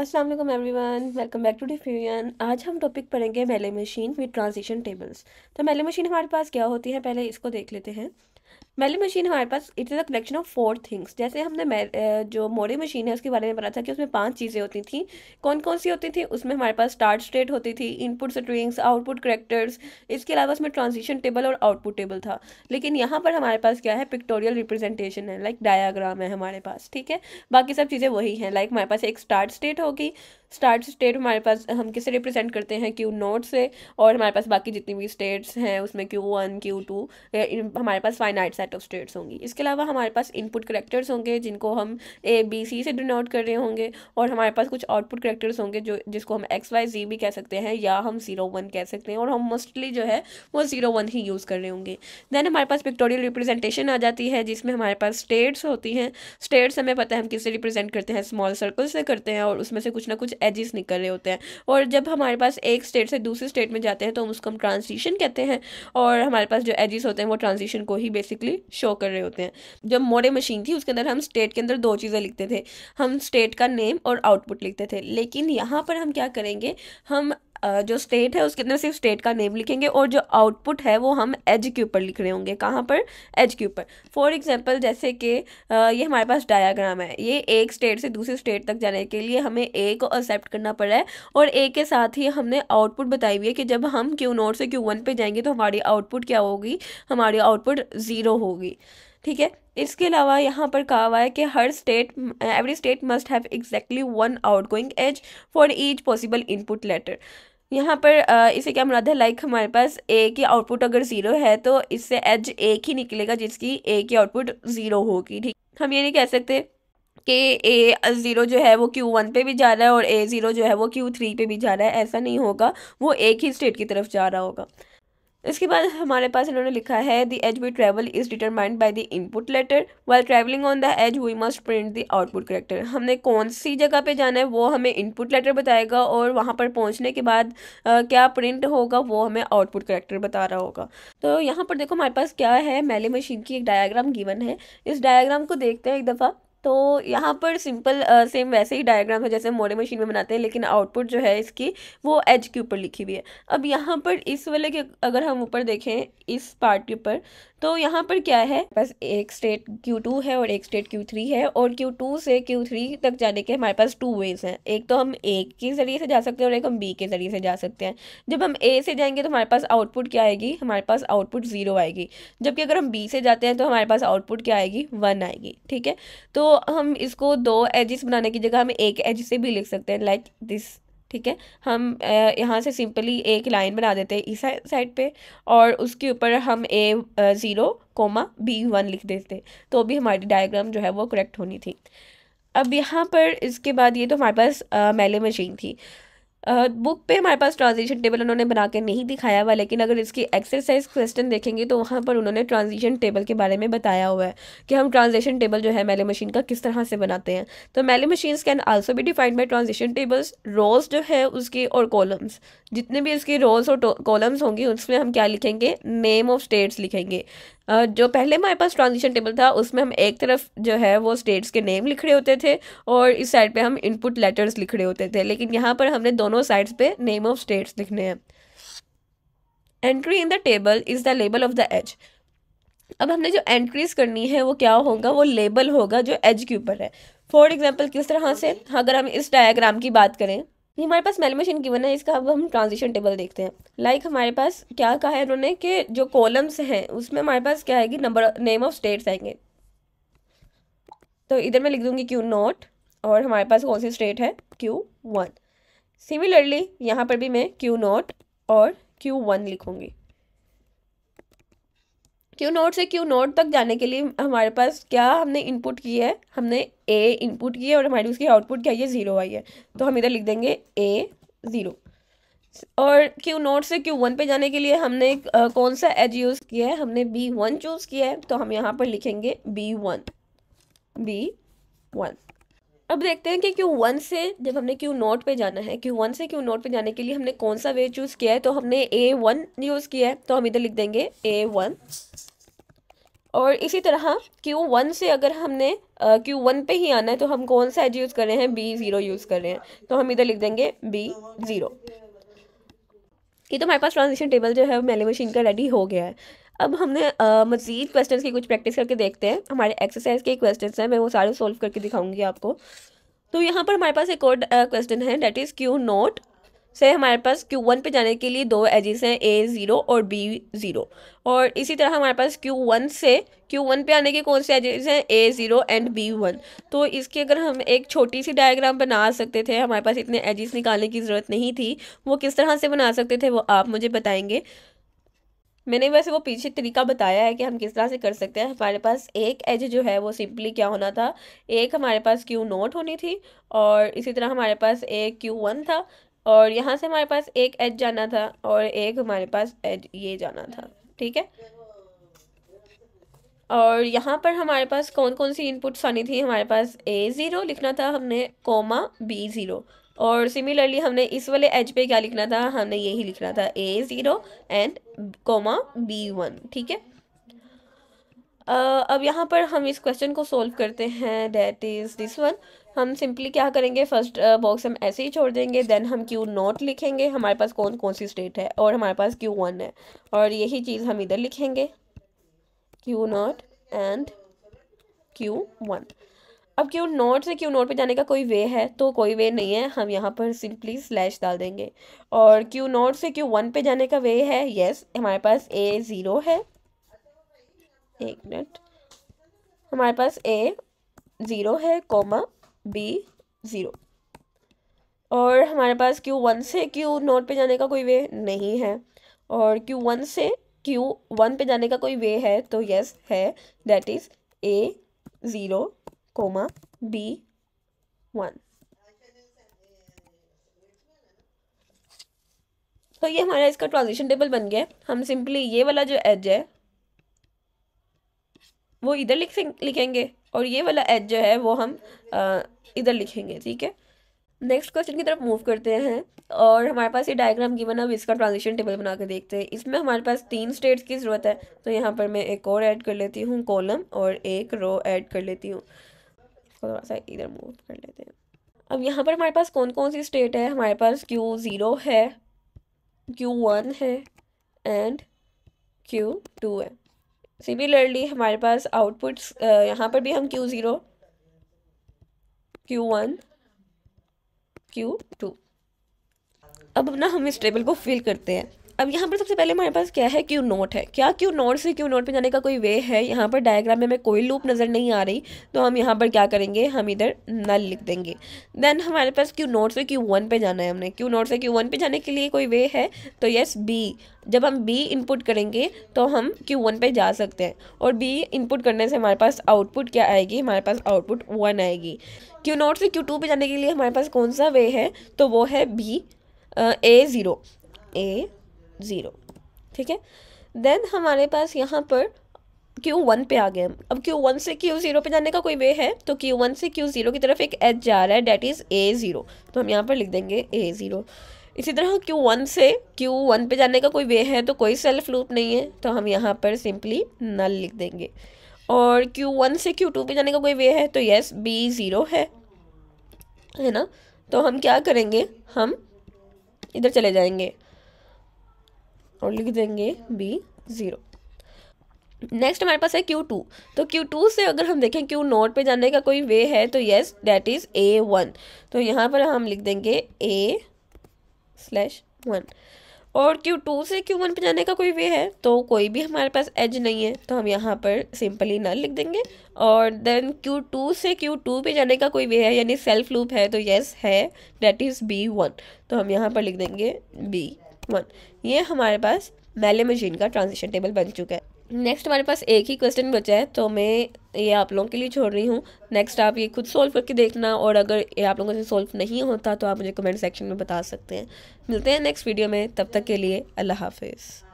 अस्सलाम वालेकुम everyone welcome back to diffusion आज हम टॉपिक पढ़ेंगे मेले मशीन विद ट्रांजिशन टेबल्स तो मेले मशीन हमारे पास क्या होती है पहले इसको देख लेते हैं मेली मशीन हमारे पास it is a collection of four things जैसे हमने जो मोरी मशीन है उसके बारे में पता था कि उसमें पांच चीज़ें होती थी कौन कौन सी होती थी उसमें हमारे पास स्टार्ट स्टेट होती थी इनपुट स्ट्रिंग्स आउटपुट करेक्टर्स इसके अलावा उसमें ट्रांजिशन टेबल और आउटपुट टेबल था लेकिन यहाँ पर हमारे पास क्या है पिक्टोरियल रिप्रेजेंटेशन है लाइक like डायाग्राम है हमारे पास ठीक है बाकी सब चीज़ें वही हैं लाइक like हमारे पास एक स्टार्ट स्टेट होगी स्टार्ट स्टेट हमारे पास हम किसे रिप्रेजेंट करते हैं क्यू नोट से और हमारे पास बाकी जितनी भी स्टेट्स हैं उसमें क्यू वन क्यू टू हमारे पास फाइनाइट सेट ऑफ स्टेट्स होंगी इसके अलावा हमारे पास इनपुट करेक्टर्स होंगे जिनको हम ए बी सी से डिनोट कर रहे होंगे और हमारे पास कुछ आउटपुट करेक्टर्स होंगे जो जिसको हम एक्स वाई जी भी कह सकते हैं या हम जीरो वन कह सकते हैं और हम मोस्टली जो है वो जीरो वन ही यूज़ कर रहे होंगे देन हमारे पास पिक्टोरियल रिप्रेजेंटेशन आ जाती है जिसमें हमारे पास स्टेट्स होती हैं स्टेट्स हमें पता है हम किससे रिप्रेजेंट करते हैं स्मॉल सर्कल से करते हैं और उसमें से कुछ ना कुछ एजेस निकल रहे होते हैं और जब हमारे पास एक स्टेट से दूसरे स्टेट में जाते हैं तो हम उसको हम ट्रांजिशन कहते हैं और हमारे पास जो एजेस होते हैं वो ट्रांजिशन को ही बेसिकली शो कर रहे होते हैं जब मोड़े मशीन थी उसके अंदर हम स्टेट के अंदर दो चीज़ें लिखते थे हम स्टेट का नेम और आउटपुट लिखते थे लेकिन यहाँ पर हम क्या करेंगे हम जो स्टेट है उसके अंदर सिर्फ स्टेट का नेम लिखेंगे और जो आउटपुट है वो हम एज के ऊपर लिख रहे होंगे कहाँ पर एज के ऊपर फॉर एग्जाम्पल जैसे कि ये हमारे पास डायाग्राम है ये एक स्टेट से दूसरे स्टेट तक जाने के लिए हमें ए को एक्सेप्ट करना पड़ा है और ए के साथ ही हमने आउटपुट बताई हुई है कि जब हम क्यू नोट से क्यू वन पर जाएंगे तो हमारी आउटपुट क्या होगी हमारी आउटपुट ज़ीरो होगी ठीक है इसके अलावा यहाँ पर कहा हुआ है कि हर state every state must have exactly one outgoing edge for each possible input letter यहाँ पर इसे क्या मुराद है लाइक हमारे पास ए की आउटपुट अगर ज़ीरो है तो इससे एज एक ही निकलेगा जिसकी ए की आउटपुट ज़ीरो होगी ठीक हम ये नहीं कह सकते कि ए ज़ीरो जो है वो क्यू वन पे भी जा रहा है और ए ज़ीरो जो है वो क्यू थ्री पे भी जा रहा है ऐसा नहीं होगा वो एक ही स्टेट की तरफ जा रहा होगा इसके बाद हमारे पास इन्होंने लिखा है the edge we travel is determined by the input letter while travelling on the edge we must print the output character हमने कौन सी जगह पे जाना है वो हमें इनपुट लेटर बताएगा और वहाँ पर पहुँचने के बाद आ, क्या प्रिंट होगा वो हमें आउटपुट करेक्टर बता रहा होगा तो यहाँ पर देखो हमारे पास क्या है मैली मशीन की एक डायाग्राम गिवन है इस डायाग्राम को देखते हैं एक दफ़ा तो यहाँ पर सिंपल सेम वैसे ही डायग्राम है जैसे मोडे मशीन में बनाते हैं लेकिन आउटपुट जो है इसकी वो एज के ऊपर लिखी हुई है अब यहाँ पर इस वाले के अगर हम ऊपर देखें इस पार्ट के ऊपर तो यहाँ पर क्या है बस एक स्टेट Q2 है और एक स्टेट Q3 है और Q2 से Q3 तक जाने के हमारे पास टू वेज हैं एक तो हम ए के ज़रिए से जा सकते हैं और एक हम बी के ज़रिए से जा सकते हैं जब हम ए से जाएंगे तो हमारे पास आउटपुट क्या आएगी हमारे पास आउटपुट ज़ीरो आएगी जबकि अगर हम बी से जाते हैं तो हमारे पास आउटपुट क्या आएगी वन आएगी ठीक है तो हम इसको दो एजिस बनाने की जगह हम एक एज से भी लिख सकते हैं लाइक दिस ठीक है हम यहाँ से सिंपली एक लाइन बना देते हैं इस साइड पे और उसके ऊपर हम a zero comma b one लिख देते तो भी हमारी डायग्राम जो है वो करेक्ट होनी थी अब यहाँ पर इसके बाद ये तो हमारे पास मेले मशीन थी बुक पे हमारे पास ट्रांजिशन टेबल उन्होंने बना के नहीं दिखाया हुआ लेकिन अगर इसकी एक्सरसाइज क्वेश्चन देखेंगे तो वहाँ पर उन्होंने ट्रांजिशन टेबल के बारे में बताया हुआ है कि हम ट्रांजिशन टेबल जो है मेले मशीन का किस तरह से बनाते हैं तो मेले मशीन्स कैन आल्सो भी defined by transition tables rows जो है उसकी और कॉलम्स जितने भी इसके रोज और कॉलम्स होंगे उसमें हम क्या लिखेंगे नेम ऑफ स्टेट्स लिखेंगे जो पहले हमारे पास ट्रांजिशन टेबल था उसमें हम एक तरफ जो है वो स्टेट्स के नेम लिख रहे होते थे और इस साइड पे हम इनपुट लेटर्स लिख रहे होते थे लेकिन यहाँ पर हमने दोनों साइड्स पे नेम ऑफ स्टेट्स लिखने हैं entry in the table is the label of the edge अब हमने जो एंट्रीज करनी है वो क्या होगा वो लेबल होगा जो एज के ऊपर है फॉर एग्जाम्पल किस तरह से अगर हम इस डायाग्राम की बात करें ये हमारे पास की वन है इसका अब हम ट्रांजिशन टेबल देखते हैं लाइक like हमारे पास क्या कहा है उन्होंने कि जो कॉलम्स हैं उसमें हमारे पास क्या कि नंबर नेम ऑफ स्टेट्स आएंगे तो इधर मैं लिख दूंगी क्यू नॉट और हमारे पास कौन सी स्टेट है क्यू वन सिमिलरली यहाँ पर भी मैं क्यू नॉट और क्यू वन लिखूँगी क्यू नोट से क्यू नोट तक जाने के लिए हमारे पास क्या हमने इनपुट की है हमने ए इनपुट की है और हमारी उसकी आउटपुट क्या है ज़ीरो आई है तो हम इधर लिख देंगे ए ज़ीरो और क्यू नोट से क्यू वन पे जाने के लिए हमने कौन सा एज यूज़ किया है हमने बी वन चूज़ किया है तो हम यहाँ पर लिखेंगे बी वन बी वन अब देखते हैं कि क्यू वन से जब हमने क्यू नोट पे जाना है क्यू वन से क्यू नोट पे जाने के लिए हमने कौन सा वे चूज़ किया है तो हमने ए वन यूज़ किया है तो हम इधर लिख देंगे ए वन और इसी तरह क्यू वन से अगर हमने क्यू वन पे ही आना है तो हम कौन सा एज यूज़ कर रहे हैं बी ज़ीरो यूज़ कर रहे हैं तो हम इधर लिख देंगे बी ज़ीरो ये तो हमारे पास ट्रांजिशन टेबल जो है मेले मशीन का रेडी हो गया है अब हमने मज़ीद क्वेश्चन की कुछ प्रैक्टिस करके देखते हैं हमारे एक्सरसाइज के क्वेश्चन हैं मैं वो सारे सोल्व करके दिखाऊंगी आपको तो यहाँ पर हमारे पास एक और क्वेश्चन है डेट इज़ क्यू नोट से हमारे पास क्यू वन जाने के लिए दो एजिस हैं ए ज़ीरो और बी ज़ीरो और इसी तरह हमारे पास क्यू वन से क्यू वन पे आने के कौन से एजेस हैं a zero and b one तो इसके अगर हम एक छोटी सी डायग्राम बना सकते थे हमारे पास इतने एजेस निकालने की ज़रूरत नहीं थी वो किस तरह से बना सकते थे वो आप मुझे बताएंगे मैंने वैसे वो पीछे तरीका बताया है कि हम किस तरह से कर सकते हैं हमारे पास एक एज जो है वो सिंपली क्या होना था एक हमारे पास क्यू नोट होनी थी और इसी तरह हमारे पास एक क्यू वन था और यहाँ से हमारे पास एक एज जाना था और एक हमारे पास एज ये जाना था ठीक है और यहाँ पर हमारे पास कौन कौन सी इनपुट्स आनी थी हमारे पास ए ज़ीरो लिखना था हमने कोमा बी ज़ीरो और सिमिलरली हमने इस वाले एज पे क्या लिखना था हमने यही लिखना था a zero and comma b one ठीक है अब यहाँ पर हम इस क्वेश्चन को सॉल्व करते हैं डेट इज़ दिस वन हम सिंपली क्या करेंगे फर्स्ट बॉक्स uh, हम ऐसे ही छोड़ देंगे देन हम क्यू नॉट लिखेंगे हमारे पास कौन कौन सी स्टेट है और हमारे पास क्यू वन है और यही चीज़ हम इधर लिखेंगे q naught and q one अब क्यू नोट से क्यू नोट पे जाने का कोई वे है तो कोई वे नहीं है हम यहाँ पर सिंपली स्लैश डाल देंगे और क्यू नोट से क्यू वन पे जाने का वे है यस हमारे पास ए ज़ीरो है एक मिनट हमारे पास ए ज़ीरो है कॉमा बी ज़ीरो और हमारे पास क्यू वन से क्यू नोट पे जाने का कोई वे नहीं है और क्यू वन से क्यू वन पे जाने का कोई वे है तो यस है that is a zero comma b one तो ये हमारा इसका ट्रांजिशन टेबल बन गया हम सिंपली ये वाला जो एज है वो इधर लिख लिखेंगे और ये वाला एच जो है वो हम इधर लिखेंगे ठीक है नेक्स्ट क्वेश्चन की तरफ मूव करते हैं और हमारे पास ये डायग्राम की बना अब इसका ट्रांजिशन टेबल बना कर देखते हैं इसमें हमारे पास तीन स्टेट्स की ज़रूरत है तो यहाँ पर मैं एक और ऐड कर लेती हूँ कॉलम और एक रो ऐड कर लेती हूँ थोड़ा सा इधर मूव कर लेते हैं अब यहाँ पर हमारे पास कौन कौन सी स्टेट है हमारे पास क्यू ज़ीरो है क्यू वन है एंड क्यू टू है सिमिलरली हमारे पास आउटपुट्स यहाँ पर भी हम q zero q one q two अब ना हम इस टेबल को फिल करते हैं अब यहाँ पर सबसे पहले हमारे पास क्या है क्यू नोट है क्या क्यू नोट से क्यू नोट पे जाने का कोई वे है यहाँ पर डायग्राम में हमें कोई लूप नज़र नहीं आ रही तो हम यहाँ पर क्या करेंगे हम इधर नल लिख देंगे देन हमारे पास क्यू नोट से क्यू वन पे जाना है हमने क्यू नोट से क्यू वन पे जाने के लिए कोई वे है तो येस बी जब हम बी इनपुट करेंगे तो हम क्यू वन पे जा सकते हैं और बी इनपुट करने से हमारे पास आउटपुट क्या आएगी हमारे पास आउटपुट वन आएगी क्यू नोट से क्यू टू पे जाने के लिए हमारे पास कौन सा वे है तो वो है b a zero a zero ठीक है देन हमारे पास यहाँ पर Q1 वन पे आ गए हम अब Q1 से Q0 पे जाने का कोई वे है तो Q1 से Q0 की तरफ एक एच जा रहा है डैट इज़ ए ज़ीरो तो हम यहाँ पर लिख देंगे ए ज़ीरो इसी तरह Q1 से Q1 पे जाने का कोई वे है तो कोई सेल्फ लूप नहीं है तो हम यहाँ पर सिंपली नल लिख देंगे और Q1 से Q2 पे जाने का कोई वे है तो यस बी ज़ीरो है है ना तो हम क्या करेंगे हम इधर चले जाएंगे और लिख देंगे बी ज़ीरो नेक्स्ट हमारे पास है क्यू टू तो क्यू टू से अगर हम देखें क्यू नोट पे जाने का कोई वे है तो yes that is a one तो यहाँ पर हम लिख देंगे ए स्लैश वन और क्यू टू से क्यू वन पे जाने का कोई वे है तो कोई भी हमारे पास एज नहीं है तो हम यहाँ पर सिंपली नल लिख देंगे और देन क्यू टू से क्यू टू पे जाने का कोई वे है यानी सेल्फ लूप है तो येस है डैट इज़ बी वन तो हम यहाँ पर लिख देंगे बी वन ये हमारे पास मेले मशीन का ट्रांजिशन टेबल बन चुका है नेक्स्ट हमारे पास एक ही क्वेश्चन बचा है तो मैं ये आप लोगों के लिए छोड़ रही हूँ नेक्स्ट आप ये खुद सोल्व करके देखना और अगर ये आप लोगों से सोल्व नहीं होता तो आप मुझे कमेंट सेक्शन में बता सकते हैं मिलते हैं नेक्स्ट वीडियो में तब तक के लिए अल्लाह हाफिज़